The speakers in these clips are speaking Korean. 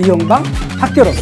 이영방 학교론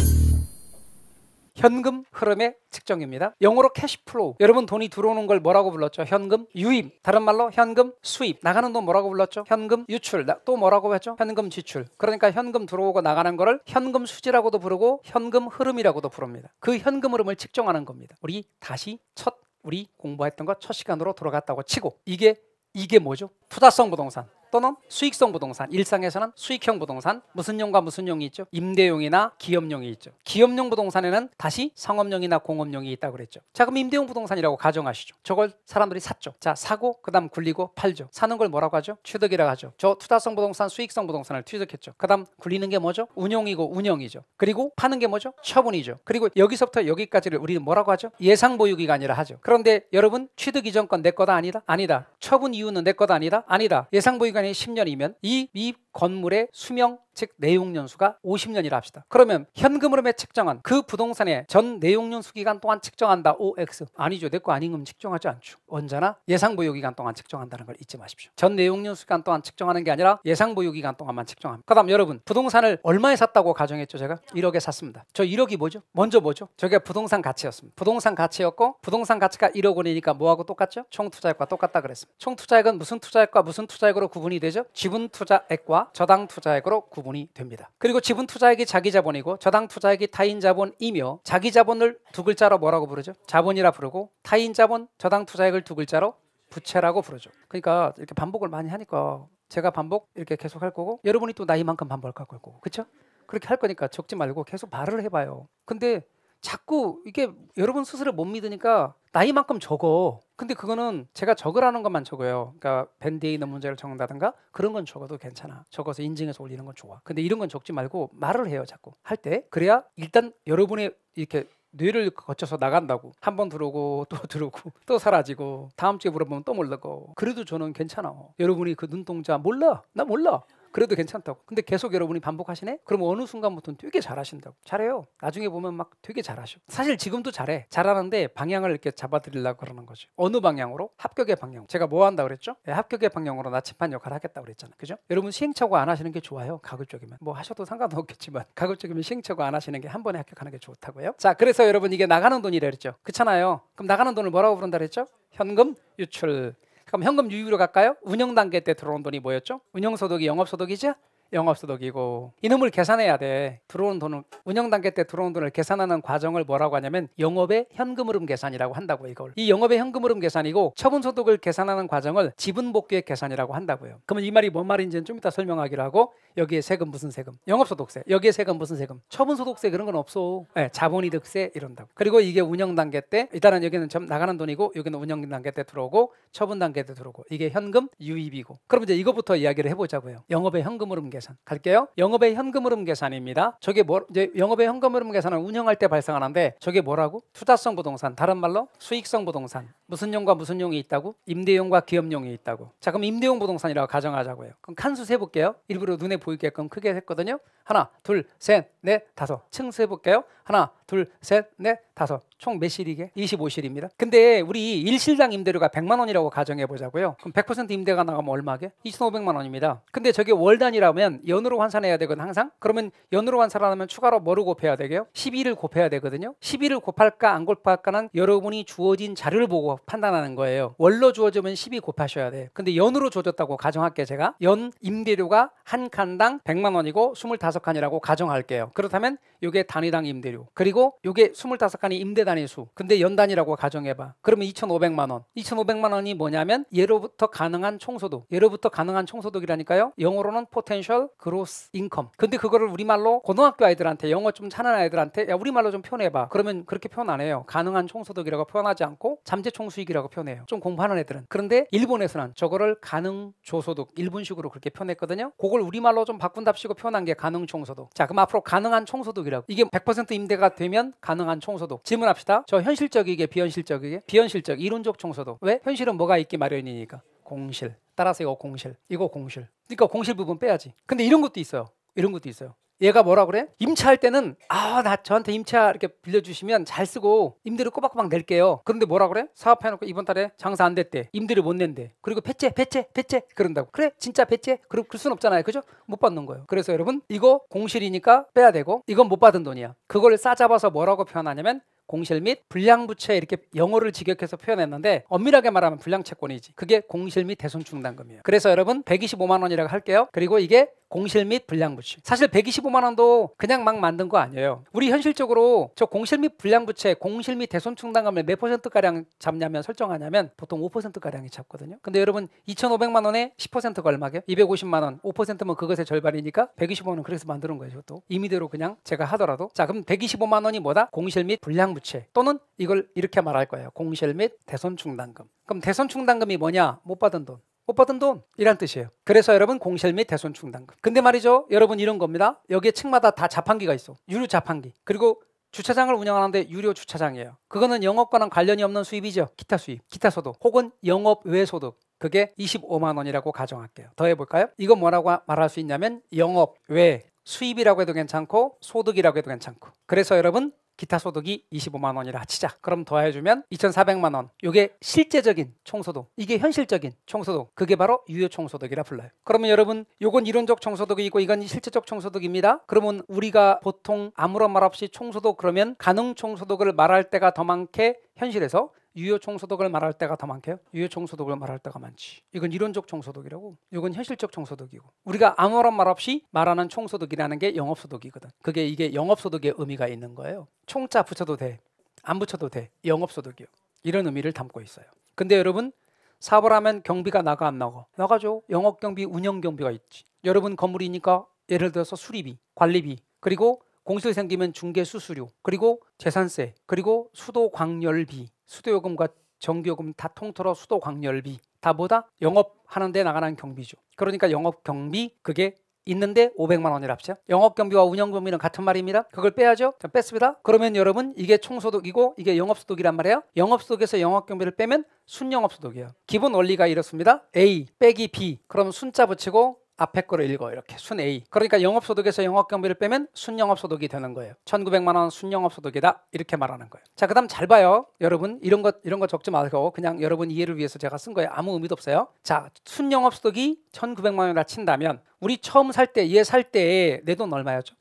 현금 흐름의 측정입니다. 영어로 캐시플로우. 여러분 돈이 들어오는 걸 뭐라고 불렀죠? 현금 유입. 다른 말로 현금 수입. 나가는 돈 뭐라고 불렀죠? 현금 유출. 또 뭐라고 했죠? 현금 지출. 그러니까 현금 들어오고 나가는 거를 현금 수지라고도 부르고 현금 흐름이라고도 부릅니다. 그 현금 흐름을 측정하는 겁니다. 우리 다시 첫 우리 공부했던 것첫 시간으로 돌아갔다고 치고 이게 이게 뭐죠? 투자성 부동산. 또는 수익성 부동산, 일상에서는 수익형 부동산 무슨 용과 무슨 용이 있죠? 임대용이나 기업용이 있죠. 기업용 부동산에는 다시 상업용이나 공업용이 있다고 그랬죠. 자 그럼 임대용 부동산이라고 가정하시죠. 저걸 사람들이 샀죠. 자 사고 그다음 굴리고 팔죠. 사는 걸 뭐라고 하죠? 취득이라고 하죠. 저 투자성 부동산, 수익성 부동산을 취득했죠. 그다음 굴리는 게 뭐죠? 운용이고 운영이죠. 그리고 파는 게 뭐죠? 처분이죠. 그리고 여기서부터 여기까지를 우리는 뭐라고 하죠? 예상 보유기가 아니라 하죠. 그런데 여러분 취득 이전 건내 거다 아니다? 아니다. 처분 이유는 내 거다 아니다? 아니다. 예상 보유가 시간이 10년이면 이미 건물의 수명 즉 내용연수가 50년이라 합시다. 그러면 현금흐름에 측정한 그 부동산의 전 내용연수 기간 동안 측정한다. OX. 아니죠. 내 거 아닌 금 측정하지 않죠. 언제나 예상 보유 기간 동안 측정한다는 걸 잊지 마십시오. 전 내용연수 기간 동안 측정하는 게 아니라 예상 보유 기간 동안만 측정합니다. 그다음 여러분 부동산을 얼마에 샀다고 가정했죠, 제가? 1억에 샀습니다. 저 1억이 뭐죠? 먼저 뭐죠? 저게 부동산 가치였습니다. 부동산 가치였고 부동산 가치가 1억 원이니까 뭐하고 똑같죠? 총 투자액과 똑같다 그랬습니다. 총 투자액은 무슨 투자액과 무슨 투자액으로 구분이 되죠? 지분 투자액과 저당 투자액으로 구분 구분이 됩니다. 그리고 지분 투자액이 자기 자본이고 저당 투자액이 타인 자본이며 자기 자본을 두 글자로 뭐라고 부르죠? 자본이라 부르고 타인 자본, 저당 투자액을 두 글자로 부채라고 부르죠. 그러니까 이렇게 반복을 많이 하니까 제가 반복 이렇게 계속 할 거고 여러분이 또 나이만큼 반복할 거고 그렇죠? 그렇게 할 거니까 적지 말고 계속 말을 해봐요. 근데 자꾸 이게 여러분 스스로 못 믿으니까 나이만큼 적어. 근데 그거는 제가 적으라는 것만 적어요. 그러니까 밴드에 있는 문제를 적는다든가 그런 건 적어도 괜찮아. 적어서 인증해서 올리는 건 좋아. 근데 이런 건 적지 말고 말을 해요, 자꾸. 할 때. 그래야 일단 여러분의 이렇게 뇌를 거쳐서 나간다고 한 번 들어오고 또 들어오고 또 사라지고 다음 주에 물어보면 또 몰라고 그래도 저는 괜찮아 여러분이 그 눈동자 몰라 나 몰라 그래도 괜찮다고. 근데 계속 여러분이 반복하시네? 그럼 어느 순간부터는 되게 잘하신다고. 잘해요. 나중에 보면 막 되게 잘하셔. 사실 지금도 잘해. 잘하는데 방향을 이렇게 잡아드리려고 그러는 거지. 어느 방향으로? 합격의 방향. 제가 뭐 한다 그랬죠? 네, 합격의 방향으로 나침반 역할을 하겠다 그랬잖아요. 그죠? 여러분 시행착오 안 하시는 게 좋아요. 가급적이면. 뭐 하셔도 상관없겠지만 가급적이면 시행착오 안 하시는 게 한 번에 합격하는 게 좋다고요. 자, 그래서 여러분 이게 나가는 돈이라 그랬죠. 그렇잖아요. 그럼 나가는 돈을 뭐라고 부른다 그랬죠? 현금 유출. 그럼 현금 유입으로 갈까요? 운영 단계 때 들어온 돈이 뭐였죠? 운영 소득이 영업 소득이죠? 영업소득이고 이놈을 계산해야 돼. 들어온 돈을 운영 단계 때 들어온 돈을 계산하는 과정을 뭐라고 하냐면 영업의 현금흐름 계산이라고 한다고 이걸. 이 영업의 현금흐름 계산이고 처분소득을 계산하는 과정을 지분복귀의 계산이라고 한다고요. 그러면 이 말이 뭔 말인지는 좀 이따 설명하기로 하고 여기에 세금 무슨 세금? 영업소득세. 여기에 세금 무슨 세금? 처분소득세 그런 건 없어. 네, 자본이득세 이런다고. 그리고 이게 운영 단계 때 일단은 여기는 좀 나가는 돈이고 여기는 운영 단계 때 들어오고 처분 단계 때 들어오고 이게 현금 유입이고. 그럼 이제 이거부터 이야기를 해보자고요. 영업의 현금흐름 계산. 계산 갈게요. 영업의 현금 흐름 계산입니다. 저게 뭐 이제 영업의 현금 흐름 계산은 운영할 때 발생하는데 저게 뭐라고? 투자성 부동산 다른 말로 수익성 부동산 무슨 용과 무슨 용이 있다고? 임대용과 기업용이 있다고. 자, 그럼 임대용 부동산이라고 가정하자고요. 그럼 칸수 세 볼게요. 일부러 눈에 보이게끔 크게 했거든요. 하나, 둘, 셋, 넷, 다섯. 층수 해 볼게요. 하나, 둘, 셋, 넷, 다섯. 총 몇 실이게? 25실입니다. 근데 우리 일실당 임대료가 100만 원이라고 가정해 보자고요. 그럼 100% 임대가 나가면 얼마게? 2,500만 원입니다. 근데 저게 월 단위라면 연으로 환산해야 되거든 항상. 그러면 연으로 환산하면 추가로 뭐로 곱해야 되게요? 12를 곱해야 되거든요. 12를 곱할까 안 곱할까는 여러분이 주어진 자료를 보고 판단하는 거예요. 월로 주어지면 12 곱하셔야 돼. 근데 연으로 주어졌다고 가정할게 제가. 연 임대료가 한 칸당 100만 원이고 25칸이라고 가정할게요. 그렇다면 이게 단위당 임대료. 그리고 이게 25칸이 임대 단위 수. 근데 연 단위라고 가정해 봐. 그러면 2,500만 원. 2,500만 원이 뭐냐면 예로부터 가능한 총소득. 예로부터 가능한 총소득이라니까요. 영어로는 potential gross income. 근데 그거를 우리말로 고등학교 아이들한테 영어 좀 차는 아이들한테 야 우리말로 좀 표현해 봐. 그러면 그렇게 표현 안 해요. 가능한 총소득이라고 표현하지 않고 잠재 총 수익이라고 표현해요. 좀 공부하는 애들은. 그런데 일본에서는 저거를 가능 조소득 일본식으로 그렇게 표현했거든요. 그걸 우리말로 좀 바꾼답시고 표현한 게 가능 총소득. 자, 그럼 앞으로 가능한 총소득이라고. 이게 100% 임대가 되면 가능한 총소득. 질문합시다. 저 현실적이게 비현실적이게? 비현실적 이론적 총소득. 왜? 현실은 뭐가 있기 마련이니까. 공실. 따라서 이거 공실. 이거 공실. 그러니까 공실 부분 빼야지. 근데 이런 것도 있어요. 이런 것도 있어요. 얘가 뭐라 그래? 임차할 때는 아 나 저한테 임차 이렇게 빌려주시면 잘 쓰고 임대료 꼬박꼬박 낼게요. 그런데 뭐라 그래? 사업해놓고 이번 달에 장사 안 됐대. 임대료 못 낸대. 그리고 배째 배째 배째 그런다고. 그래 진짜 배째? 그럼 그럴 순 없잖아요. 그죠? 못 받는 거예요. 그래서 여러분 이거 공실이니까 빼야 되고 이건 못 받은 돈이야. 그걸 싸잡아서 뭐라고 표현하냐면 공실 및 불량부채 이렇게 영어를 직역해서 표현했는데 엄밀하게 말하면 불량채권이지 그게 공실 및 대손충당금이에요 그래서 여러분 125만 원이라고 할게요 그리고 이게 공실 및 불량부채. 사실 125만 원도 그냥 막 만든 거 아니에요. 우리 현실적으로 저 공실 및 불량부채, 공실 및 대손 충당금을 몇 퍼센트 가량 잡냐면 설정하냐면 보통 5% 가량이 잡거든요. 근데 여러분 2,500만 원에 10%가 얼마게요? 250만 원. 5%면 그것의 절반이니까 125만 원 그래서 만드는 거예요. 또 임의대로 그냥 제가 하더라도 자 그럼 125만 원이 뭐다? 공실 및 불량부채 또는 이걸 이렇게 말할 거예요. 공실 및 대손 충당금. 그럼 대손 충당금이 뭐냐? 못 받은 돈. 못 받은 돈 이란 뜻이에요. 그래서 여러분 공실 및 대손 충당금. 근데 말이죠. 여러분 이런 겁니다. 여기에 층마다 다 자판기가 있어. 유료 자판기. 그리고 주차장을 운영하는데 유료 주차장이에요. 그거는 영업과는 관련이 없는 수입이죠. 기타 수입, 기타 소득 혹은 영업 외 소득. 그게 25만 원이라고 가정할게요. 더 해볼까요? 이건 뭐라고 말할 수 있냐면 영업 외 수입이라고 해도 괜찮고 소득이라고 해도 괜찮고 그래서 여러분 기타 소득이 25만 원이라 치자. 그럼 더해주면 2,400만 원. 이게 실제적인 총소득. 이게 현실적인 총소득. 그게 바로 유효 총소득이라 불러요. 그러면 여러분, 이건 이론적 총소득이고 이건 실제적 총소득입니다. 그러면 우리가 보통 아무런 말 없이 총소득 그러면 가능 총소득을 말할 때가 더 많게 현실에서 유효 총소득을 말할 때가 더 많게요? 유효 총소득을 말할 때가 많지. 이건 이론적 총소득이라고. 이건 현실적 총소득이고. 우리가 아무런 말 없이 말하는 총소득이라는 게 영업소득이거든. 그게 이게 영업소득의 의미가 있는 거예요. 총자 붙여도 돼. 안 붙여도 돼. 영업소득이요. 이런 의미를 담고 있어요. 근데 여러분 사업을 하면 경비가 나가 안 나가? 나가죠. 영업 경비, 운영 경비가 있지. 여러분 건물이니까 예를 들어서 수리비, 관리비, 그리고 공실 생기면 중개 수수료 그리고 재산세 그리고 수도 광열비 수도요금과 전기요금 다 통틀어 수도 광열비 다 보다 영업하는 데 나가는 경비죠. 그러니까 영업 경비 그게 있는데 500만 원이랍시다. 영업 경비와 운영 경비는 같은 말입니다. 그걸 빼야죠. 자, 뺐습니다. 그러면 여러분 이게 총소득이고 이게 영업 소득이란 말이에요. 영업 소득에서 영업 경비를 빼면 순영업 소득이에요. 기본 원리가 이렇습니다. A 빼기 B 그럼 순자 붙이고 앞에 거를 읽어 이렇게 순 A. 그러니까 영업소득에서 영업경비를 빼면 순영업소득이 되는 거예요. 1,900만 원 순영업소득이다 이렇게 말하는 거예요. 자 그다음 잘 봐요, 여러분 이런 것 이런 거 적지 말고 그냥 여러분 이해를 위해서 제가 쓴 거예요. 아무 의미도 없어요. 자 순영업소득이 1,900만 원이라 친다면 우리 처음 살때얘살때 내 돈 얼마였죠?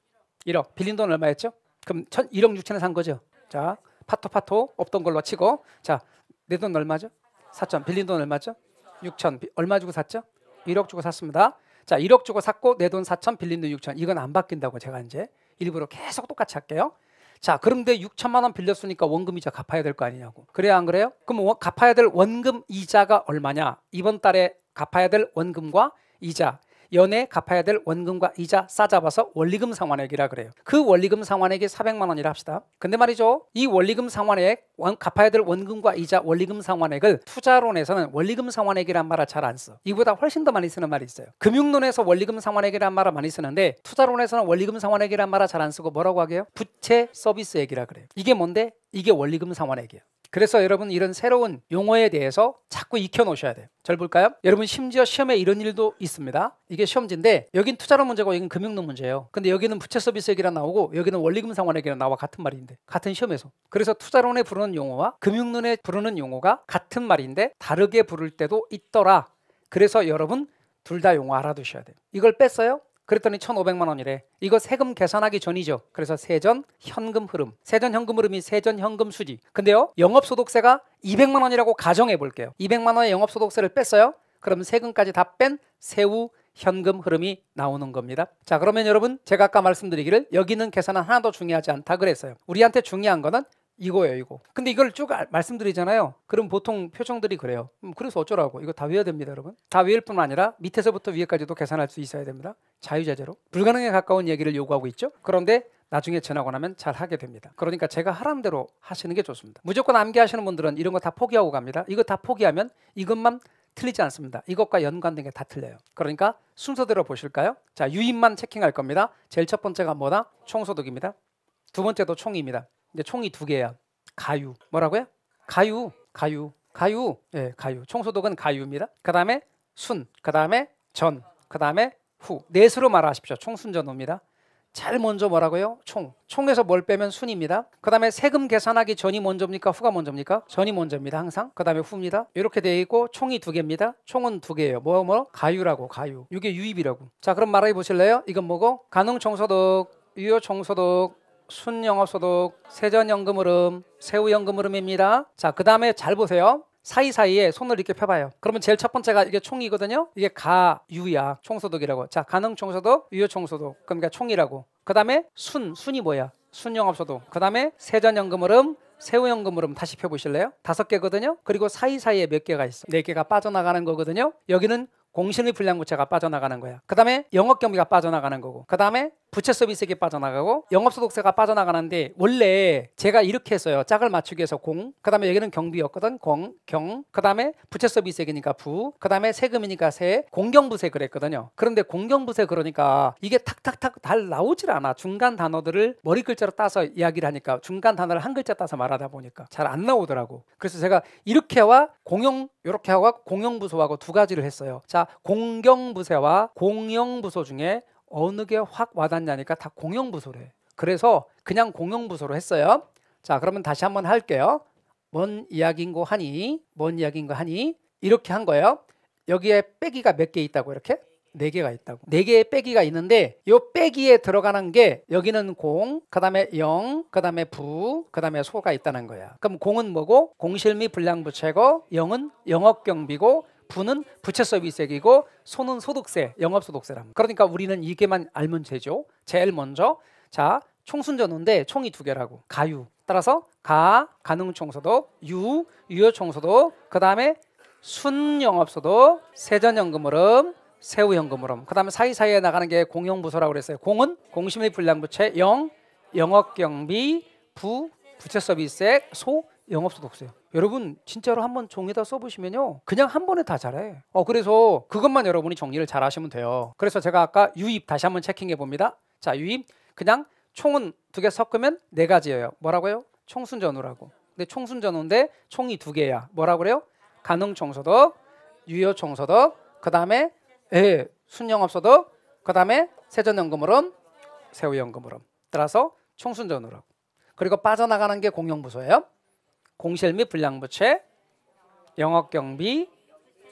1억. 빌린 돈 얼마였죠? 그럼 1 1억 6천에 산 거죠. 자 파토 파토 없던 걸로 치고 자 내 돈 얼마죠? 4천. 빌린 돈 얼마죠? 6천. 얼마 주고 샀죠? 1억 주고 샀습니다. 자, 1억 주고 샀고 내 돈 4천 빌린 돈 6천. 이건 안 바뀐다고 제가 이제 일부러 계속 똑같이 할게요. 자, 그런데 6천만 원 빌렸으니까 원금 이자 갚아야 될 거 아니냐고. 그래야 안 그래요? 그럼 원, 갚아야 될 원금 이자가 얼마냐? 이번 달에 갚아야 될 원금과 이자 연에 갚아야 될 원금과 이자 싸잡아서 원리금 상환액이라 그래요. 그 원리금 상환액이 400만 원이라 합시다. 근데 말이죠. 이 원리금 상환액 원, 갚아야 될 원금과 이자 원리금 상환액을 투자론에서는 원리금 상환액이란 말을 잘 안 써. 이보다 훨씬 더 많이 쓰는 말이 있어요. 금융론에서 원리금 상환액이란 말을 많이 쓰는데 투자론에서는 원리금 상환액이란 말을 잘 안 쓰고 뭐라고 하게요? 부채 서비스액이라 그래요. 이게 뭔데? 이게 원리금 상환액이에요. 그래서 여러분 이런 새로운 용어에 대해서 자꾸 익혀 놓으셔야 돼요. 잘 볼까요? 여러분 심지어 시험에 이런 일도 있습니다. 이게 시험지인데 여긴 투자론 문제고 여긴 금융론 문제예요. 근데 여기는 부채 서비스 얘기가 나오고 여기는 원리금 상환 얘기가 나와 같은 말인데 같은 시험에서 그래서 투자론에 부르는 용어와 금융론에 부르는 용어가 같은 말인데 다르게 부를 때도 있더라. 그래서 여러분 둘 다 용어 알아두셔야 돼요. 이걸 뺐어요? 그랬더니 1,500만 원이래. 이거 세금 계산하기 전이죠. 그래서 세전 현금 흐름. 세전 현금 흐름이 세전 현금 수지. 근데요. 영업 소득세가 200만 원이라고 가정해 볼게요. 200만 원의 영업 소득세를 뺐어요. 그럼 세금까지 다 뺀 세후 현금 흐름이 나오는 겁니다. 자, 그러면 여러분 제가 아까 말씀드리기를 여기는 계산은 하나도 중요하지 않다 그랬어요. 우리한테 중요한 거는 이거예요, 이거. 근데 이걸 쭉 말씀드리잖아요. 그럼 보통 표정들이 그래요. 음, 그래서 어쩌라고? 이거 다 외워야 됩니다, 여러분. 다 외울 뿐 아니라 밑에서부터 위에까지도 계산할 수 있어야 됩니다. 자유자재로. 불가능에 가까운 얘기를 요구하고 있죠. 그런데 나중에 전화고 나면 잘 하게 됩니다. 그러니까 제가 하란 대로 하시는 게 좋습니다. 무조건 암기하시는 분들은 이런 거 다 포기하고 갑니다. 이거 다 포기하면 이것만 틀리지 않습니다. 이것과 연관된 게 다 틀려요. 그러니까 순서대로 보실까요? 자, 유인만 체킹할 겁니다. 제일 첫 번째가 뭐다? 총소득입니다. 두 번째도 총입니다. 근데 총이 두 개야. 가유. 뭐라고요? 가유. 가유. 가유. 예, 가유. 총소독은 가유입니다. 그다음에 순. 그다음에 전. 그다음에 후. 넷으로 말하십시오. 총순전호입니다. 잘 먼저 뭐라고요? 총. 총에서 뭘 빼면 순입니다. 그다음에 세금 계산하기 전이 먼저입니까? 후가 먼저입니까? 전이 먼저입니다. 항상. 그다음에 후입니다. 이렇게 되어 있고 총이 두 개입니다. 총은 두 개예요. 뭐뭐 뭐? 가유라고 가유. 이게 유입이라고. 자, 그럼 말해 보실래요? 이건 뭐고? 간흥 총소독, 유효 총소독, 순영업소득, 세전연금흐름, 세후연금흐름입니다. 자, 그 다음에 잘 보세요. 사이사이에 손을 이렇게 펴봐요. 그러면 제일 첫 번째가 이게 총이거든요. 이게 가유야 총소득이라고. 자 가능 총소득, 유효 총소득. 그러니까 총이라고. 그 다음에 순 순이 뭐야? 순영업소득. 그 다음에 세전연금흐름, 세후연금흐름 다시 펴보실래요? 다섯 개거든요. 그리고 사이사이에 몇 개가 있어? 네 개가 빠져나가는 거거든요. 여기는 공신의 불량부채가 빠져나가는 거야. 그 다음에 영업경비가 빠져나가는 거고. 그 다음에 부채 서비스액이 빠져나가고 영업소득세가 빠져나가는데 원래 제가 이렇게 했어요. 짝을 맞추기 위해서 공, 그다음에 여기는 경비였거든. 공, 경, 그다음에 부채 서비스액이니까 그러니까 부, 그다음에 세금이니까 세, 공경부세 그랬거든요. 그런데 공경부세 그러니까 이게 탁탁탁 잘 나오질 않아. 중간 단어들을 머리 글자로 따서 이야기를 하니까 중간 단어를 한 글자 따서 말하다 보니까 잘 안 나오더라고. 그래서 제가 이렇게와 공용 이렇게 하고 공용부서하고두 가지를 했어요. 자, 공경부세와 공용부서 중에 어느 게 확 와닿냐니까 다 공용부소래. 그래서 그냥 공용부소로 했어요. 자, 그러면 다시 한번 할게요. 뭔 이야기인고 하니, 뭔 이야기인고 하니 이렇게 한 거예요. 여기에 빼기가 몇 개 있다고 이렇게? 네 개가 있다고. 네 개의 빼기가 있는데 요 빼기에 들어가는 게 여기는 공, 그다음에 영, 그다음에 부, 그다음에 소가 있다는 거야. 그럼 공은 뭐고? 공실 미 불량부채고 영은 영업경비고 부는 부채 서비스액이고 소는 소득세, 영업소득세랍니 그러니까 우리는 이게만 알면 되죠. 제일 먼저 자 총순전후인데 총이 두 개라고 가유. 따라서 가 가능총소득, 유 유효총소득, 그 다음에 순영업소득, 세전연금흐름, 세후연금흐름. 그 다음에 사이사이에 나가는 게 공용부서라고 그랬어요. 공은 공심의 불량부채, 영 영업경비, 부 부채 서비스액, 소 영업소도없어요 여러분 진짜로 한번 종에다 이 써보시면요 그냥 한 번에 다 잘해 어 그래서 그것만 여러분이 정리를 잘 하시면 돼요 그래서 제가 아까 유입 다시 한번 체킹해 봅니다 자 유입 그냥 총은 두 개 섞으면 네 가지예요 뭐라고요? 총순전후라고 근데 총순전후인데 총이 두 개야 뭐라 고 그래요? 가능총소득 유효총소득 그 다음에 예, 순영업소득 그 다음에 세전연금으론 세후연금으론 따라서 총순전후라고 그리고 빠져나가는 게공영부서예요 공실 및 불량부채, 영업경비,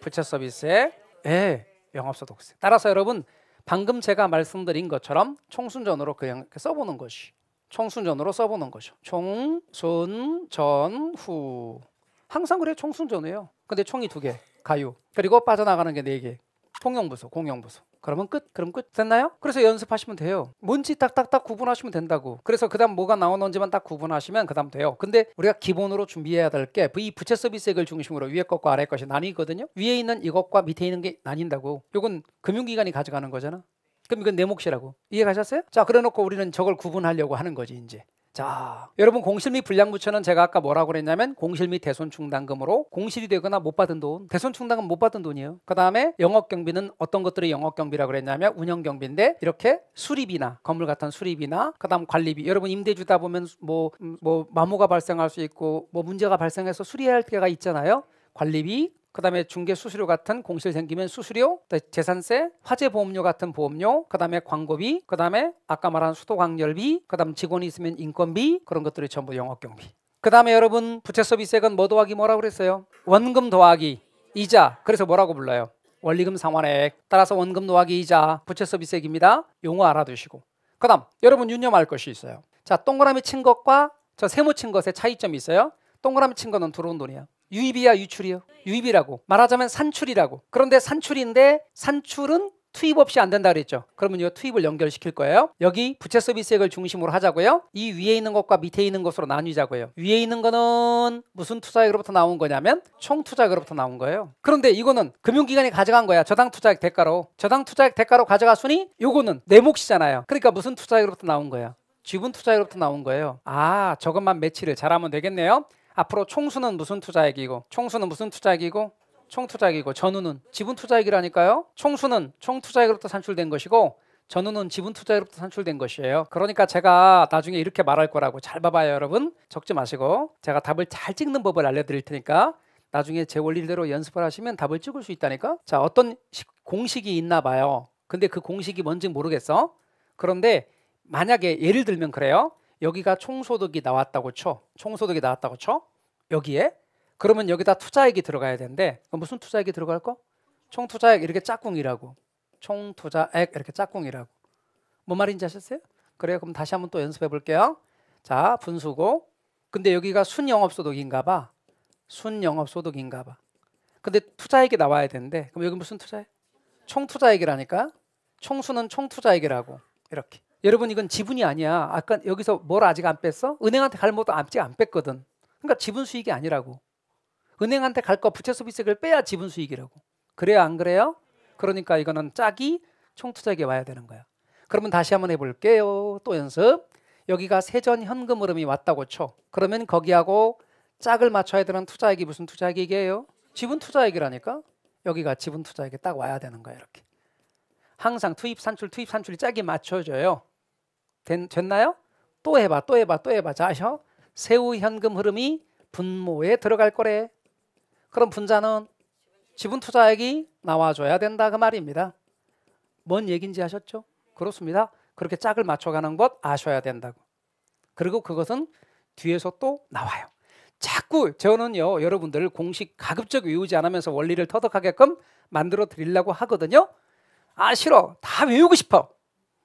부채서비스에 예, 영업소득세. 따라서 여러분 방금 제가 말씀드린 것처럼 총순전으로 그냥 써보는 것이 총순전으로 써보는 거죠. 총순전후 항상 그래 총순전이에요. 근데 총이 두 개, 가유 그리고 빠져나가는 게 네 개. 통영부서, 공영부서. 그러면 끝. 그럼 끝. 됐나요? 그래서 연습하시면 돼요. 뭔지 딱딱딱 구분하시면 된다고. 그래서 그다음 뭐가 나오는지만 딱 구분하시면 그다음 돼요. 근데 우리가 기본으로 준비해야 될게이 부채 서비스액을 중심으로 위에 것과 아래 것이 나뉘거든요. 위에 있는 이것과 밑에 있는 게 나뉜다고. 요건 금융기관이 가져가는 거잖아. 그럼 이건 내 몫이라고 이해 가셨어요? 자 그래놓고 우리는 저걸 구분하려고 하는 거지 이제 자, 여러분 공실 및 불량부채는 제가 아까 뭐라고 그랬냐면 공실 및 대손 충당금으로 공실이 되거나 못 받은 돈, 대손 충당금 못 받은 돈이에요. 그다음에 영업 경비는 어떤 것들이 영업 경비라고 그랬냐면 운영 경비인데 이렇게 수리비나 건물 같은 수리비나 그다음 관리비. 여러분 임대 주다 보면 뭐뭐 음, 뭐 마모가 발생할 수 있고 뭐 문제가 발생해서 수리해야 할 때가 있잖아요. 관리비, 그다음에 중개 수수료 같은 공실 생기면 수수료, 재산세, 화재 보험료 같은 보험료, 그다음에 광고비, 그다음에 아까 말한 수도 광열비, 그다음 직원이 있으면 인건비 그런 것들이 전부 영업 경비. 그다음에 여러분 부채 서비스액은 뭐 더하기 뭐라고 그랬어요? 원금 더하기 이자. 그래서 뭐라고 불러요? 원리금 상환액. 따라서 원금 더하기 이자 부채 서비스액입니다. 용어 알아두시고. 그다음 여러분 유념할 것이 있어요. 자, 동그라미 친 것과 저 세모 친 것의 차이점이 있어요. 동그라미 친 거는 들어온 돈이야. 유입이야 유출이요? 유입이라고 말하자면 산출이라고 그런데 산출인데 산출은 투입 없이 안 된다 그랬죠. 그러면 이거 투입을 연결시킬 거예요. 여기 부채 서비스액을 중심으로 하자고요. 이 위에 있는 것과 밑에 있는 것으로 나뉘자고요. 위에 있는 거는 무슨 투자액으로부터 나온 거냐면 총 투자액으로부터 나온 거예요. 그런데 이거는 금융기관이 가져간 거야. 저당 투자액 대가로. 저당 투자액 대가로 가져갔으니 이거는내 몫이잖아요. 그러니까 무슨 투자액으로부터 나온 거야? 지분 투자액으로부터 나온 거예요. 아, 저것만 매치를 잘하면 되겠네요. 앞으로 총수는 무슨 투자액이고 총수는 무슨 투자액이고 총투자액이고 전후는 지분투자액이라니까요. 총수는 총투자액으로부터 산출된 것이고 전후는 지분투자액으로부터 산출된 것이에요. 그러니까 제가 나중에 이렇게 말할 거라고 잘 봐봐요 여러분. 적지 마시고 제가 답을 잘 찍는 법을 알려드릴 테니까 나중에 제 원리대로 연습을 하시면 답을 찍을 수 있다니까. 자 어떤 공식이 있나 봐요. 근데 그 공식이 뭔지 모르겠어. 그런데 만약에 예를 들면 그래요. 여기가 총소득이 나왔다고 쳐. 총소득이 나왔다고 쳐. 여기에 그러면 여기다 투자액이 들어가야 되는데 무슨 투자액이 들어갈 거? 총투자액 이렇게 짝꿍이라고. 총투자액 이렇게 짝꿍이라고. 뭔 말인지 아셨어요? 그래요. 그럼 다시 한번 또 연습해 볼게요. 자, 분수고. 근데 여기가 순영업소득인가 봐. 순영업소득인가 봐. 근데 투자액이 나와야 되는데 그럼 여기 무슨 투자액? 총투자액이라니까. 총수는 총투자액이라고. 이렇게. 여러분 이건 지분이 아니야. 아까 여기서 뭘 아직 안 뺐어? 은행한테 갈 것도 아직 안 뺐거든. 그러니까 지분 수익이 아니라고. 은행한테 갈 거 부채 소비세를 빼야 지분 수익이라고. 그래요 안 그래요? 그러니까 이거는 짝이 총투자액에 와야 되는 거야. 그러면 다시 한번 해볼게요. 또 연습. 여기가 세전 현금 흐름이 왔다고 쳐. 그러면 거기하고 짝을 맞춰야 되는 투자액이 무슨 투자액이에요? 지분 투자액이라니까. 여기가 지분 투자액에 딱 와야 되는 거야 이렇게. 항상 투입 산출 투입 산출이 짝이 맞춰져요. 된, 됐나요? 또 해봐, 또 해봐, 또 해봐. 자셔. 세후 현금 흐름이 분모에 들어갈 거래. 그럼 분자는 지분 투자액이 나와줘야 된다 그 말입니다. 뭔 얘기인지 아셨죠? 그렇습니다. 그렇게 짝을 맞춰가는 것 아셔야 된다고. 그리고 그것은 뒤에서 또 나와요. 자꾸 저는요 여러분들 공식 가급적 외우지 않으면서 원리를 터득하게끔 만들어 드리려고 하거든요. 아 싫어 다 외우고 싶어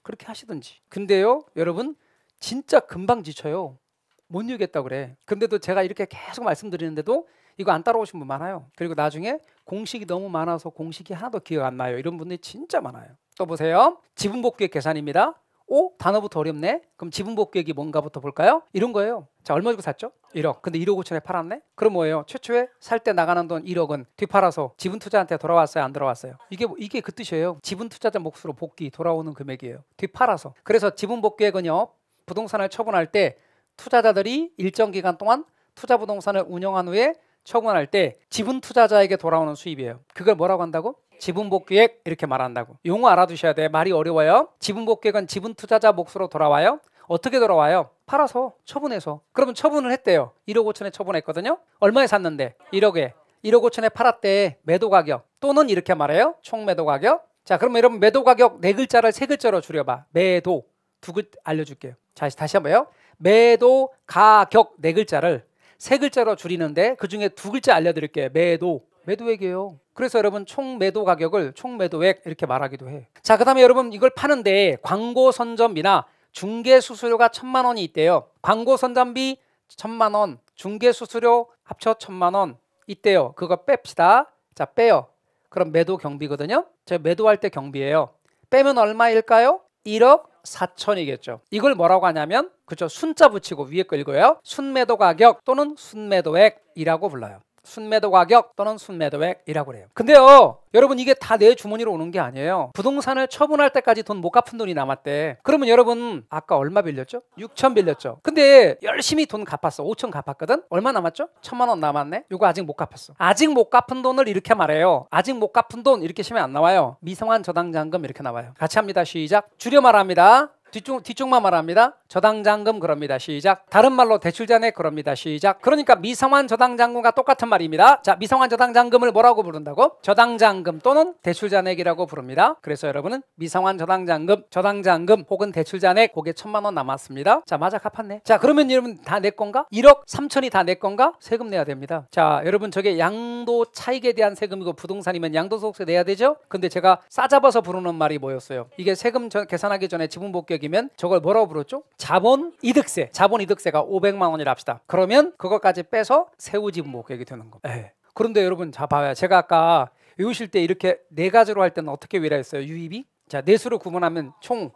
그렇게 하시든지. 근데요, 여러분 진짜 금방 지쳐요. 못 이기겠다 그래. 근데도 제가 이렇게 계속 말씀드리는데도 이거 안 따라오신 분 많아요. 그리고 나중에 공식이 너무 많아서 공식이 하나도 기억 안 나요. 이런 분들이 진짜 많아요. 또 보세요. 지분 복귀의 계산입니다. 오 어? 단어부터 어렵네. 그럼 지분 복귀액이 뭔가부터 볼까요? 이런 거예요. 자 얼마 주고 샀죠? 1억. 근데 1억 5천에 팔았네. 그럼 뭐예요? 최초에 살 때 나가는 돈 1억은 뒤팔아서 지분 투자한테 돌아왔어요, 안 돌아왔어요? 이게 뭐, 이게 그 뜻이에요. 지분 투자자 몫으로 복귀 돌아오는 금액이에요. 뒤팔아서. 그래서 지분 복귀액은요. 부동산을 처분할 때 투자자들이 일정 기간 동안 투자 부동산을 운영한 후에 처분할 때 지분 투자자에게 돌아오는 수입이에요. 그걸 뭐라고 한다고? 지분 복귀액 이렇게 말한다고. 용어 알아두셔야 돼. 말이 어려워요. 지분 복귀액은 지분 투자자 몫으로 돌아와요. 어떻게 돌아와요? 팔아서 처분해서. 그러면 처분을 했대요. 1억 5천에 처분했거든요. 얼마에 샀는데? 1억에. 1억 5천에 팔았대. 매도 가격. 또는 이렇게 말해요. 총 매도 가격. 자, 그럼 여러분 매도 가격 네 글자를 세 글자로 줄여봐. 매도 두글 알려줄게요. 자, 다시 한번요. 매도 가격 네 글자를 세 글자로 줄이는데 그 중에 두 글자 알려드릴게요. 매도 매도액이에요. 그래서 여러분 총 매도 가격을 총 매도액 이렇게 말하기도 해 자, 그다음에 여러분 이걸 파는데 광고 선점비나 중개 수수료가 천만 원이 있대요. 광고 선점비 천만 원, 중개 수수료 합쳐 천만 원 있대요. 그거 뺍시다. 자, 빼요. 그럼 매도 경비거든요. 제가 매도할 때 경비예요. 빼면 얼마일까요? 1억 4천이겠죠. 이걸 뭐라고 하냐면 그죠 순자 붙이고 위에 거 읽어요. 순매도 가격 또는 순매도액이라고 불러요. 순매도 가격 또는 순매도액이라고 그래요. 근데요, 여러분 이게 다 내 주머니로 오는 게 아니에요. 부동산을 처분할 때까지 돈 못 갚은 돈이 남았대. 그러면 여러분 아까 얼마 빌렸죠? 6천 빌렸죠. 근데 열심히 돈 갚았어. 5천 갚았거든. 얼마 남았죠? 천만 원 남았네. 이거 아직 못 갚았어. 아직 못 갚은 돈을 이렇게 말해요. 아직 못 갚은 돈 이렇게 시면 안 나와요. 미성한 저당 잔금 이렇게 나와요. 같이 합니다. 시작. 줄여 말합니다. 뒤쪽 뒤쪽만 말합니다. 저당장금 그럽니다. 시작. 다른 말로 대출잔액 그럽니다. 시작. 그러니까 미성환 저당장금과 똑같은 말입니다. 자, 미성환 저당장금을 뭐라고 부른다고? 저당장금 또는 대출잔액이라고 부릅니다. 그래서 여러분은 미성환 저당장금, 저당장금 혹은 대출잔액 고게 천만 원 남았습니다. 자, 맞아 갚았네. 자, 그러면 여러분 다 내 건가? 1억 3천이 다 내 건가? 세금 내야 됩니다. 자, 여러분 저게 양도 차익에 대한 세금이고 부동산이면 양도소득세 내야 되죠? 근데 제가 싸잡아서 부르는 말이 뭐였어요? 이게 세금 저, 계산하기 전에 지분복격이면 저걸 뭐라고 부르죠 자본 이득세, 자본 이득세가 500만 원이라 합시다. 그러면 그것까지 빼서 세우집 목액이 되는 겁니다. 네. 그런데 여러분 자 봐요. 제가 아까 외우실 때 이렇게 네 가지로 할 때는 어떻게 외라했어요? 유입이? 자, 내수로 구분하면 총,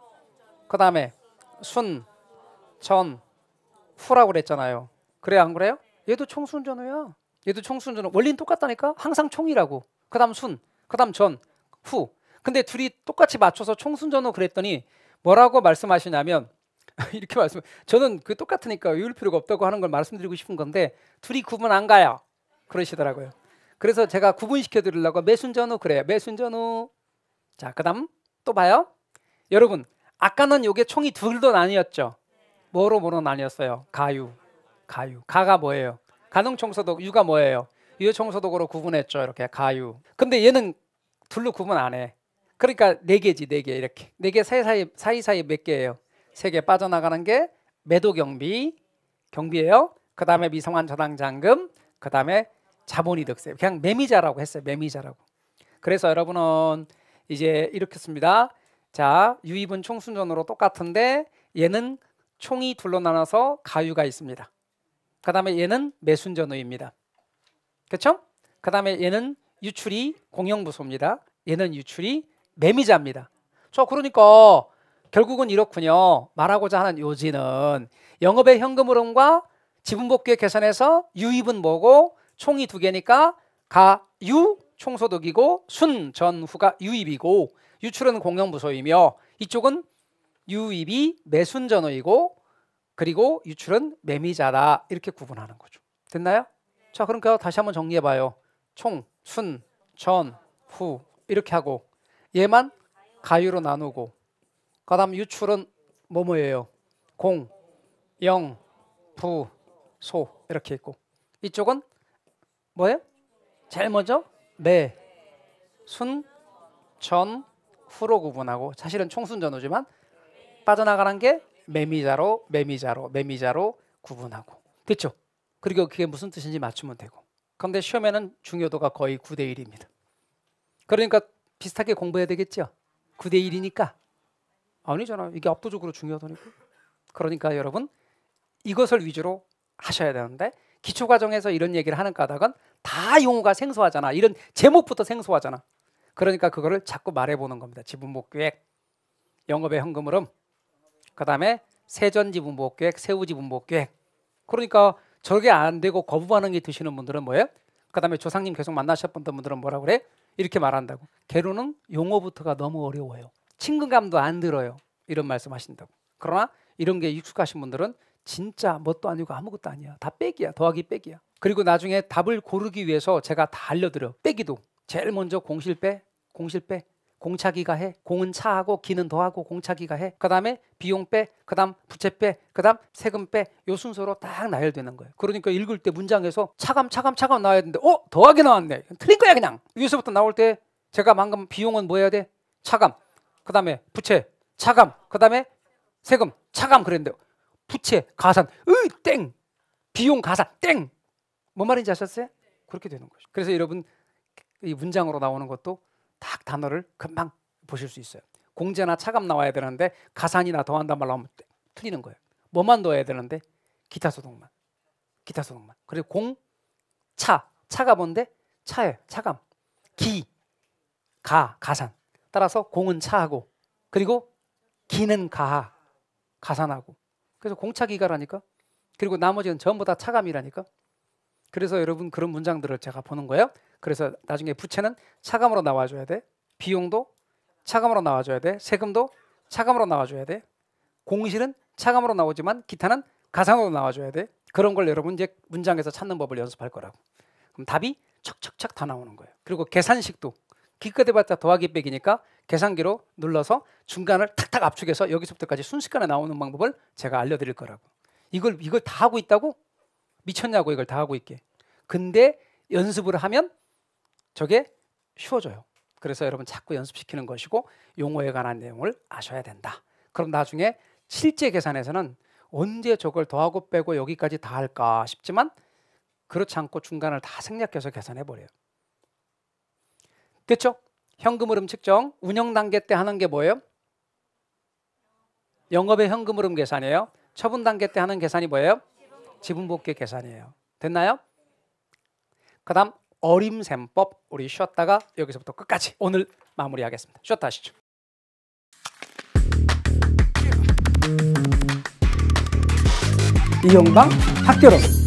그 다음에 순, 전, 후라고 그랬잖아요. 그래 안 그래요? 얘도 총순전후야. 얘도 총순전후. 원리는 똑같다니까. 항상 총이라고. 그다음 순, 그다음 전, 후. 근데 둘이 똑같이 맞춰서 총순전후 그랬더니 뭐라고 말씀하시냐면 이렇게 말씀. 저는 그 똑같으니까 외울 필요가 없다고 하는 걸 말씀드리고 싶은 건데 둘이 구분 안 가요. 그러시더라고요. 그래서 제가 구분시켜 드리려고 매순전후 그래요. 매순전후. 자, 그다음 또 봐요. 여러분, 아까는 요게 총이 둘도 나뉘었죠. 뭐로 뭐로 나뉘었어요? 가유. 가유. 가가 뭐예요? 가능 청소독, 유가 뭐예요? 유해 청소독으로 구분했죠. 이렇게 가유. 근데 얘는 둘로 구분 안 해. 그러니까 네 개지, 네 개 이렇게. 네 개 사이사이 사이사이 몇 개예요? 세개 빠져나가는 게 매도 경비, 경비예요. 그 다음에 미성한 저당 잔금, 그 다음에 자본이득세. 그냥 매미자라고 했어요. 매미자라고. 그래서 여러분은 이제 이렇게 씁니다. 자, 유입은 총순전으로 똑같은데 얘는 총이 둘로 나눠서 가유가 있습니다. 그 다음에 얘는 매순전우입니다. 그렇죠? 그 다음에 얘는 유출이 공영부소입니다. 얘는 유출이 매미자입니다. 저 그러니까 결국은 이렇군요. 말하고자 하는 요지는 영업의 현금 흐름과 지분 복귀의 계산에서 유입은 뭐고 총이 두 개니까 가유 총소득이고 순 전후가 유입이고 유출은 공영부서이며 이쪽은 유입이 매순전후이고 그리고 유출은 매미자다 이렇게 구분하는 거죠. 됐나요? 자 그러니까 다시 한번 정리해봐요. 총, 순, 전, 후 이렇게 하고 얘만 가유로 나누고 그 다음 유출은 뭐뭐예요? 공, 영, 부, 소 이렇게 있고 이쪽은 뭐예요? 제일 먼저 매, 네, 순, 전, 후로 구분하고 사실은 총순전후지만 빠져나가는 게 매미자로 매미자로 매미자로 구분하고 됐죠? 그리고 그게 무슨 뜻인지 맞추면 되고 그런데 시험에는 중요도가 거의 9대 1입니다 그러니까 비슷하게 공부해야 되겠죠? 9대 1이니까 아니잖아 이게 압도적으로 중요하다니까. 그러니까 여러분 이것을 위주로 하셔야 되는데 기초 과정에서 이런 얘기를 하는 까닭은 다 용어가 생소하잖아. 이런 제목부터 생소하잖아. 그러니까 그거를 자꾸 말해보는 겁니다. 지분목 계획, 영업의 현금 흐름, 그 다음에 세전 지분목 계획, 세후 지분목 계획. 그러니까 저게 안 되고 거부 반응이 드시는 분들은 뭐예요? 그 다음에 조상님 계속 만나셨던 분들은 뭐라 그래? 이렇게 말한다고. 개로는 용어부터가 너무 어려워요. 친근감도 안 들어요. 이런 말씀하신다고. 그러나 이런 게 익숙하신 분들은 진짜 뭣도 아니고 아무것도 아니야. 다 빼기야. 더하기 빼기야. 그리고 나중에 답을 고르기 위해서 제가 다 알려드려. 빼기도 제일 먼저 공실 빼, 공실 빼, 공차기가 해, 공은 차하고 기는 더하고 공차기가 해. 그다음에 비용 빼, 그다음 부채 빼, 그다음 세금 빼. 요 순서로 딱 나열되는 거예요. 그러니까 읽을 때 문장에서 차감 차감 차감 나와야 되는데 어 더하게 나왔네. 틀린 거야 그냥. 여기서부터 나올 때 제가 방금 비용은 뭐 해야 돼? 차감. 그 다음에 부채, 차감, 그 다음에 세금, 차감 그랬는데 부채, 가산, 으, 땡! 비용, 가산, 땡! 뭔 말인지 아셨어요? 그렇게 되는 거죠. 그래서 여러분 이 문장으로 나오는 것도 딱 단어를 금방 보실 수 있어요. 공제나 차감 나와야 되는데 가산이나 더한단 말로하면 틀리는 거예요. 뭐만 넣어야 되는데 기타 소득만, 기타 소득만. 그리고 공, 차, 차가 뭔데? 차예 차감, 기, 가, 가산. 따라서 공은 차하고 그리고 기는 가하 가산하고 그래서 공차기가라니까 그리고 나머지는 전부 다 차감이라니까 그래서 여러분 그런 문장들을 제가 보는 거예요 그래서 나중에 부채는 차감으로 나와줘야 돼 비용도 차감으로 나와줘야 돼 세금도 차감으로 나와줘야 돼 공실은 차감으로 나오지만 기타는 가상으로 나와줘야 돼 그런 걸 여러분 이제 문장에서 찾는 법을 연습할 거라고 그럼 답이 척척척 다 나오는 거예요 그리고 계산식도 기껏 해봤자 더하기 빼기니까 계산기로 눌러서 중간을 탁탁 압축해서 여기서부터까지 순식간에 나오는 방법을 제가 알려드릴 거라고. 이걸 이걸 다 하고 있다고 미쳤냐고 이걸 다 하고 있게. 근데 연습을 하면 저게 쉬워져요. 그래서 여러분 자꾸 연습시키는 것이고 용어에 관한 내용을 아셔야 된다. 그럼 나중에 실제 계산에서는 언제 저걸 더하고 빼고 여기까지 다 할까 싶지만 그렇지 않고 중간을 다 생략해서 계산해 버려요. 됐죠? 현금 흐름 측정 운영 단계 때 하는 게 뭐예요? 영업의 현금 흐름 계산이에요. 처분 단계 때 하는 계산이 뭐예요? 지분 복귀 계산이에요. 됐나요? 그다음 어림셈법 우리 쉬었다가 여기서부터 끝까지 오늘 마무리하겠습니다. 쉬었다 하시죠. 이영방 학교론